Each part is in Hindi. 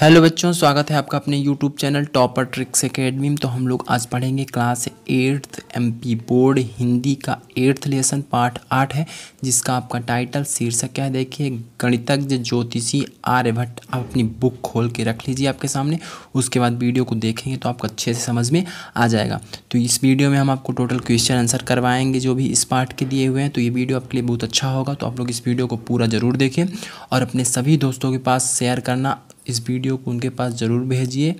हेलो बच्चों स्वागत है आपका अपने YouTube channel topper tricks academy में तो हम लोग आज पढ़ेंगे class eighth MP board Hindi का एट्थ लेसन पार्ट आठ है जिसका आपका टाइटल शीर्षक क्या है देखिए गणितज्ञ ज्योतिषी आर्यभट्ट आप अपनी बुक खोल के रख लीजिए आपके सामने उसके बाद वीडियो को देखेंगे तो आपको अच्छे से समझ में आ जाएगा तो इस वीडियो में हम आपको टोटल क्वेश्चन आंसर करवाएंगे जो भी इस पार्ट के दिए हुए हैं तो ये वीडियो आपके लिए बहुत अच्छा होगा तो आप लोग इस वीडियो को पूरा ज़रूर देखें और अपने सभी दोस्तों के पास शेयर करना इस वीडियो को उनके पास ज़रूर भेजिए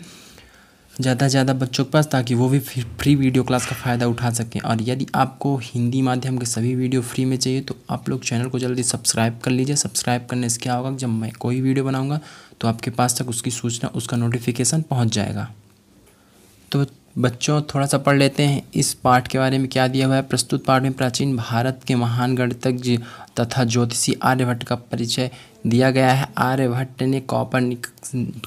ज़्यादा से ज़्यादा बच्चों के पास ताकि वो भी फ्री वीडियो क्लास का फ़ायदा उठा सकें और यदि आपको हिंदी माध्यम के सभी वीडियो फ्री में चाहिए तो आप लोग चैनल को जल्दी सब्सक्राइब कर लीजिए सब्सक्राइब करने से क्या होगा जब मैं कोई वीडियो बनाऊँगा तो आपके पास तक उसकी सूचना उसका नोटिफिकेशन पहुँच जाएगा तो बच्चों थोड़ा सा पढ़ लेते हैं इस पाठ के बारे में क्या दिया हुआ है प्रस्तुत पाठ में प्राचीन भारत के महान गणितज्ञ तथा ज्योतिषी आर्यभट्ट का परिचय दिया गया है आर्यभट्ट ने कॉपर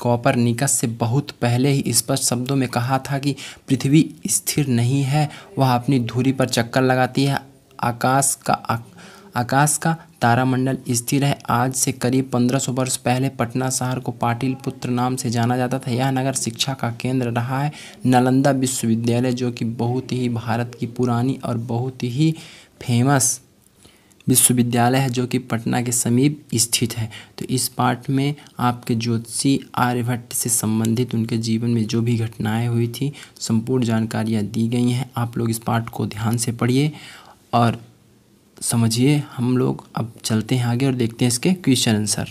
कॉपर निकस से बहुत पहले ही स्पष्ट शब्दों में कहा था कि पृथ्वी स्थिर नहीं है वह अपनी धुरी पर चक्कर लगाती है आकाश का आ, आकाश का तारामंडल स्थिर है आज से करीब 1500 वर्ष पहले पटना शहर को पाटिल पुत्र नाम से जाना जाता था यह नगर शिक्षा का केंद्र रहा है नालंदा विश्वविद्यालय जो कि बहुत ही भारत की पुरानी और बहुत ही फेमस विश्वविद्यालय है जो कि पटना के समीप स्थित है तो इस पाठ में आपके ज्योतिषी आर्यभट्ट से संबंधित उनके जीवन में जो भी घटनाएं हुई थी संपूर्ण जानकारियां दी गई हैं आप लोग इस पाठ को ध्यान से पढ़िए और समझिए हम लोग अब चलते हैं आगे और देखते हैं इसके क्वेश्चन आंसर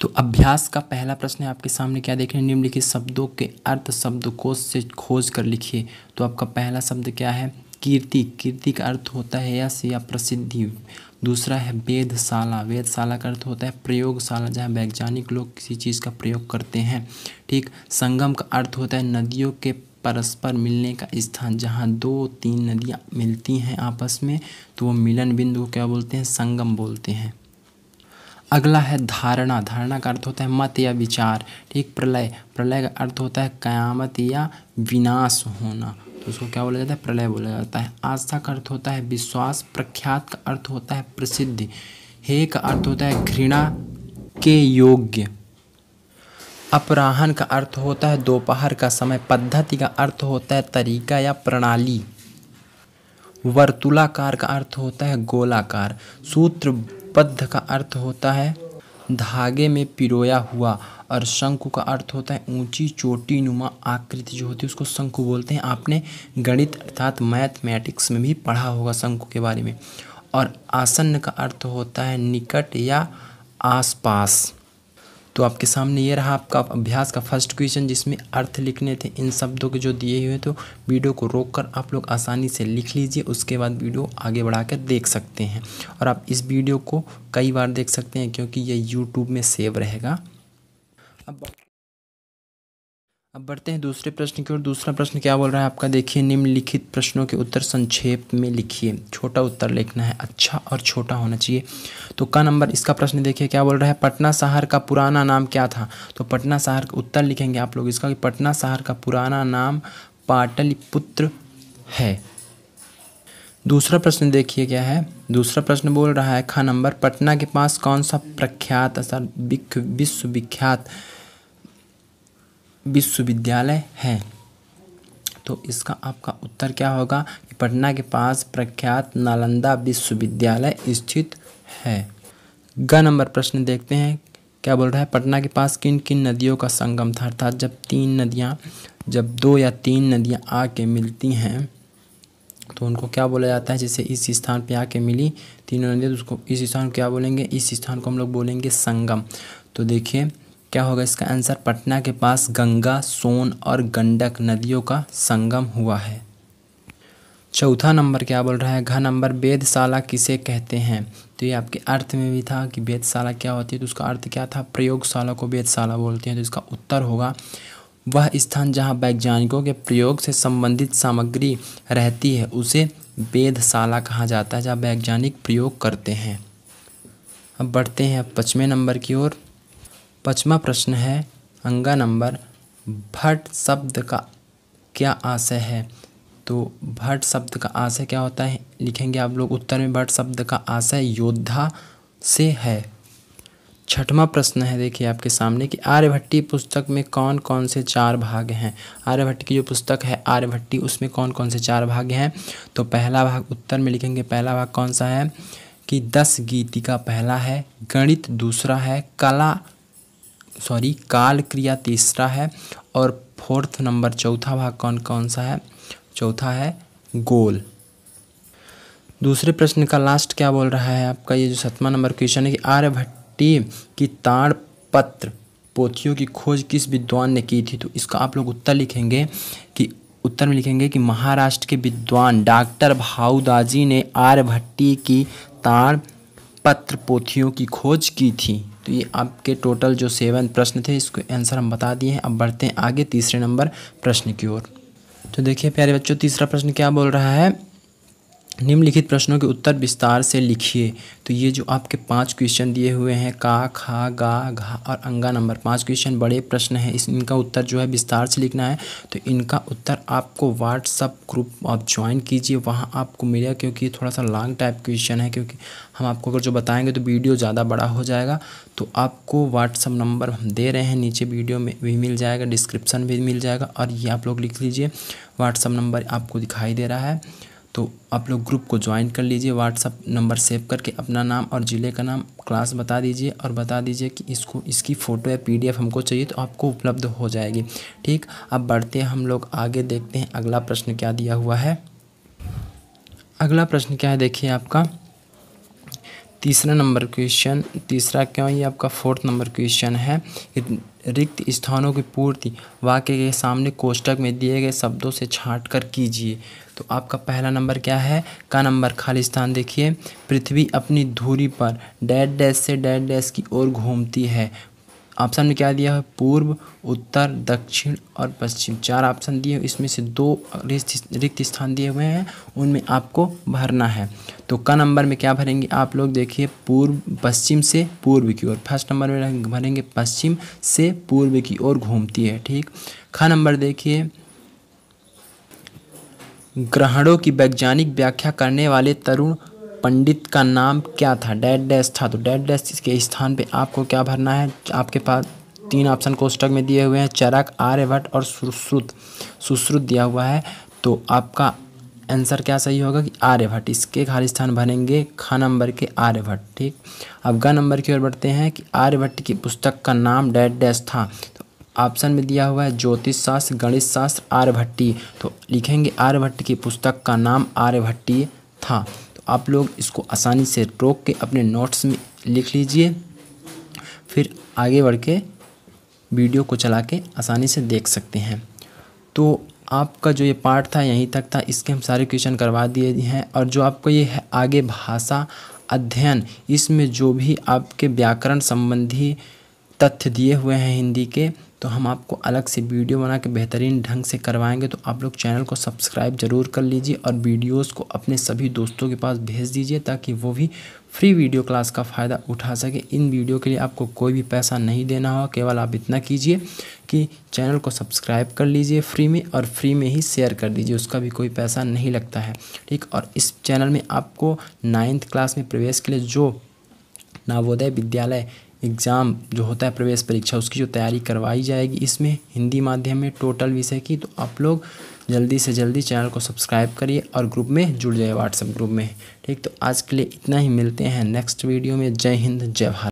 तो अभ्यास का पहला प्रश्न है आपके सामने क्या देख रहे हैं निम्नलिखित शब्दों के अर्थ शब्दकोश से खोज कर लिखिए तो आपका पहला शब्द क्या है कीर्ति कीर्ति का अर्थ होता है यश या प्रसिद्धि दूसरा है वेदशाला वेदशाला का अर्थ होता है प्रयोगशाला जहाँ वैज्ञानिक लोग किसी चीज़ का प्रयोग करते हैं ठीक संगम का अर्थ होता है नदियों के परस्पर मिलने का स्थान जहाँ दो तीन नदियाँ मिलती हैं आपस में तो वो मिलन बिंदु को क्या बोलते हैं संगम बोलते हैं अगला है धारणा धारणा का अर्थ होता है मत या विचार ठीक प्रलय प्रलय का अर्थ होता है कयामत या विनाश होना तो उसको क्या बोला जाता है प्रलय बोला जाता है आस्था का अर्थ होता है विश्वास प्रख्यात का अर्थ होता है प्रसिद्ध हे का अर्थ होता है घृणा के योग्य अपराहन का अर्थ होता है दोपहर का समय पद्धति का अर्थ होता है तरीका या प्रणाली वर्तुलाकार का अर्थ होता है गोलाकार सूत्रबद्ध का अर्थ होता है धागे में पिरोया हुआ और शंकु का अर्थ होता है ऊंची चोटी नुमा आकृति जो होती है उसको शंकु बोलते हैं आपने गणित अर्थात मैथमेटिक्स में भी पढ़ा होगा शंकु के बारे में और आसन्न का अर्थ होता है निकट या आसपास तो आपके सामने ये रहा आपका अभ्यास का फर्स्ट क्वेश्चन जिसमें अर्थ लिखने थे इन शब्दों के जो दिए हुए तो वीडियो को रोककर आप लोग आसानी से लिख लीजिए उसके बाद वीडियो आगे बढ़ाकर देख सकते हैं और आप इस वीडियो को कई बार देख सकते हैं क्योंकि ये यूट्यूब में सेव रहेगा अब अब बढ़ते हैं दूसरे प्रश्न की ओर दूसरा प्रश्न क्या बोल रहा है आपका देखिए निम्नलिखित प्रश्नों के उत्तर संक्षेप में लिखिए छोटा उत्तर लिखना है अच्छा और छोटा होना चाहिए तो का नंबर इसका प्रश्न देखिए क्या बोल रहा है पटना शहर का पुराना नाम क्या था तो पटना शहर का उत्तर लिखेंगे आप लोग इसका कि पटना शहर का पुराना नाम पाटलिपुत्र है दूसरा प्रश्न देखिए क्या है दूसरा प्रश्न बोल रहा है खा नंबर पटना के पास कौन सा प्रख्यात असल विश्वविख्यात विश्वविद्यालय है तो इसका आपका उत्तर क्या होगा कि पटना के पास प्रख्यात नालंदा विश्वविद्यालय स्थित है ग नंबर प्रश्न देखते हैं क्या बोल रहा है पटना के पास किन किन नदियों का संगम था अर्थात जब तीन नदियाँ जब दो या तीन नदियाँ आके मिलती हैं तो उनको क्या बोला जाता है जैसे इस स्थान पे आके मिली तीनों नदियाँ तो उसको इस स्थान को क्या बोलेंगे इस स्थान को हम लोग बोलेंगे संगम तो देखिए क्या होगा इसका आंसर पटना के पास गंगा सोन और गंडक नदियों का संगम हुआ है चौथा नंबर क्या बोल रहा है घ नंबर वेदशाला किसे कहते हैं तो ये आपके अर्थ में भी था कि वेदशाला क्या होती है तो उसका अर्थ क्या था प्रयोगशाला को वेदशाला बोलते हैं तो इसका उत्तर होगा वह स्थान जहाँ वैज्ञानिकों के प्रयोग से संबंधित सामग्री रहती है उसे वेदशाला कहा जाता है जहाँ वैज्ञानिक प्रयोग करते हैं अब बढ़ते हैं पचवें नंबर की ओर पचवा प्रश्न है अंगा नंबर भट्ट शब्द का क्या आशय है तो भट्ट शब्द का आशय क्या होता है लिखेंगे आप लोग उत्तर में भट्ट शब्द का आशय योद्धा से है छठवा प्रश्न है देखिए आपके सामने कि आर्यभट्टी पुस्तक में कौन कौन से चार भाग हैं आर्यभट्ट की जो पुस्तक है आर्यभट्टी उसमें कौन कौन से चार भाग हैं तो पहला भाग उत्तर में लिखेंगे पहला भाग कौन सा है कि दस गीति का पहला है गणित दूसरा है कला सॉरी काल क्रिया तीसरा है और फोर्थ नंबर चौथा भाग कौन कौन सा है चौथा है गोल दूसरे प्रश्न का लास्ट क्या बोल रहा है आपका ये जो सतमा नंबर क्वेश्चन है कि आर्यभट्टी की ताड़पत्र पोथियों की खोज किस विद्वान ने की थी तो इसका आप लोग उत्तर लिखेंगे कि उत्तर में लिखेंगे कि महाराष्ट्र के विद्वान डॉक्टर भाऊदाजी ने आर्यभट्टी की ताड़ पत्र पोथियों की खोज की थी तो ये आपके टोटल जो सेवन प्रश्न थे इसको आंसर हम बता दिए हैं अब बढ़ते हैं आगे तीसरे नंबर प्रश्न की ओर तो देखिए प्यारे बच्चों तीसरा प्रश्न क्या बोल रहा है निम्नलिखित प्रश्नों के उत्तर विस्तार से लिखिए तो ये जो आपके पांच क्वेश्चन दिए हुए हैं का खा गा घा और अंगा नंबर पांच क्वेश्चन बड़े प्रश्न हैं इस इनका उत्तर जो है विस्तार से लिखना है तो इनका उत्तर आपको व्हाट्सअप ग्रुप आप ज्वाइन कीजिए वहाँ आपको मिलेगा क्योंकि ये थोड़ा सा लॉन्ग टाइप क्वेश्चन है क्योंकि हम आपको अगर जो बताएँगे तो वीडियो ज़्यादा बड़ा हो जाएगा तो आपको व्हाट्सअप नंबर हम दे रहे हैं नीचे वीडियो में भी मिल जाएगा डिस्क्रिप्सन भी मिल जाएगा और ये आप लोग लिख लीजिए व्हाट्सअप नंबर आपको दिखाई दे रहा है तो आप लोग ग्रुप को ज्वाइन कर लीजिए व्हाट्सअप नंबर सेव करके अपना नाम और ज़िले का नाम क्लास बता दीजिए और बता दीजिए कि इसको इसकी फ़ोटो या पीडीएफ हमको चाहिए तो आपको उपलब्ध हो जाएगी ठीक अब बढ़ते हैं हम लोग आगे देखते हैं अगला प्रश्न क्या दिया हुआ है अगला प्रश्न क्या है देखिए आपका तीसरा नंबर क्वेश्चन तीसरा क्यों ये आपका फोर्थ नंबर क्वेश्चन है रिक्त स्थानों की पूर्ति वाक्य के सामने कोष्टक में दिए गए शब्दों से छाँट कर कीजिए तो आपका पहला नंबर क्या है का नंबर खाली स्थान देखिए पृथ्वी अपनी धूरी पर डैड डैश से डैड डैश की ओर घूमती है ऑप्शन में क्या दिया है पूर्व उत्तर दक्षिण और पश्चिम चार ऑप्शन दिए इसमें से दो रिक्त स्थान दिए हुए हैं उनमें आपको भरना है तो क नंबर में क्या भरेंगे आप लोग देखिए पूर्व पश्चिम से पूर्व की ओर फर्स्ट नंबर में भरेंगे पश्चिम से पूर्व की ओर घूमती है ठीक ख नंबर देखिए ग्रहणों की वैज्ञानिक व्याख्या करने वाले तरुण पंडित का नाम क्या था डेड डैश था तो डेड डेस्ट इसके स्थान पे आपको क्या भरना है आपके पास तीन ऑप्शन कोष्टक में दिए हुए हैं चरक आर्यभट्ट और सुश्रुत सुश्रुत दिया हुआ है तो आपका आंसर क्या सही होगा कि आर्यभट्ट इसके खाली स्थान भरेंगे ख नंबर के आर्यभट्ट ठीक अब ग नंबर की ओर बढ़ते हैं कि आर्यभट्ट की पुस्तक का नाम डैड डैश था ऑप्शन तो में दिया हुआ है ज्योतिष शास्त्र गणित शास्त्र आर्यभट्टी तो लिखेंगे आर्यभट्ट की पुस्तक का नाम आर्यभट्टी था आप लोग इसको आसानी से रोक के अपने नोट्स में लिख लीजिए फिर आगे बढ़ के वीडियो को चला के आसानी से देख सकते हैं तो आपका जो ये पार्ट था यहीं तक था इसके हम सारे क्वेश्चन करवा दिए हैं और जो आपको ये है आगे भाषा अध्ययन इसमें जो भी आपके व्याकरण संबंधी तथ्य दिए हुए हैं हिंदी के तो हम आपको अलग से वीडियो बना के बेहतरीन ढंग से करवाएंगे तो आप लोग चैनल को सब्सक्राइब ज़रूर कर लीजिए और वीडियोस को अपने सभी दोस्तों के पास भेज दीजिए ताकि वो भी फ्री वीडियो क्लास का फ़ायदा उठा सके इन वीडियो के लिए आपको कोई भी पैसा नहीं देना हो केवल आप इतना कीजिए कि चैनल को सब्सक्राइब कर लीजिए फ्री में और फ्री में ही शेयर कर दीजिए उसका भी कोई पैसा नहीं लगता है ठीक और इस चैनल में आपको नाइन्थ क्लास में प्रवेश के लिए जो नवोदय विद्यालय एग्ज़ाम जो होता है प्रवेश परीक्षा उसकी जो तैयारी करवाई जाएगी इसमें हिंदी माध्यम में टोटल विषय की तो आप लोग जल्दी से जल्दी चैनल को सब्सक्राइब करिए और ग्रुप में जुड़ जाइए व्हाट्सएप ग्रुप में ठीक तो आज के लिए इतना ही मिलते हैं नेक्स्ट वीडियो में जय हिंद जय भारत